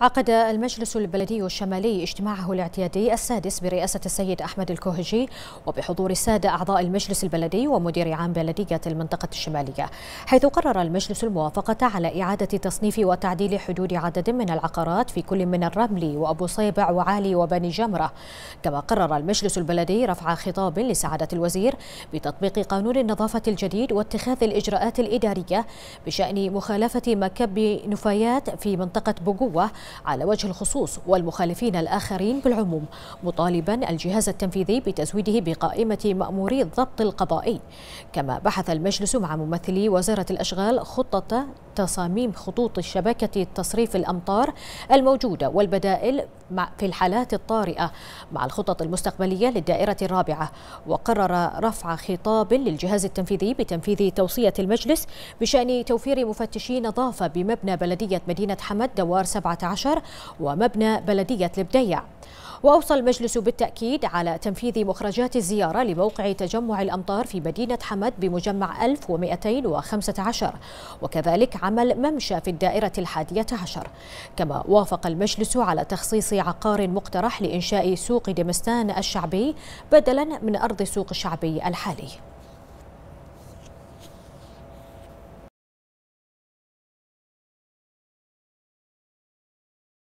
عقد المجلس البلدي الشمالي اجتماعه الاعتيادي السادس برئاسة السيد أحمد الكوهجي وبحضور السادة أعضاء المجلس البلدي ومدير عام بلدية المنطقة الشمالية حيث قرر المجلس الموافقة على إعادة تصنيف وتعديل حدود عدد من العقارات في كل من الرملي وأبو صيبع وعالي وبني جمرة كما قرر المجلس البلدي رفع خطاب لسعادة الوزير بتطبيق قانون النظافة الجديد واتخاذ الإجراءات الإدارية بشأن مخالفة مكب نفايات في منطقة بقوة على وجه الخصوص والمخالفين الآخرين بالعموم مطالبا الجهاز التنفيذي بتزويده بقائمة مأموري الضبط القضائي كما بحث المجلس مع ممثلي وزارة الأشغال خطة تصاميم خطوط الشبكة تصريف الأمطار الموجودة والبدائل في الحالات الطارئة مع الخطط المستقبلية للدائرة الرابعة وقرر رفع خطاب للجهاز التنفيذي بتنفيذ توصية المجلس بشأن توفير مفتشي نظافة بمبنى بلدية مدينة حمد دوار 17 ومبنى بلدية البديع وأوصى المجلس بالتأكيد على تنفيذ مخرجات الزيارة لموقع تجمع الأمطار في مدينة حمد بمجمع 1215 وكذلك عمل ممشى في الدائرة الحادية عشر كما وافق المجلس على تخصيص عقار مقترح لإنشاء سوق دمستان الشعبي بدلا من أرض السوق الشعبي الحالي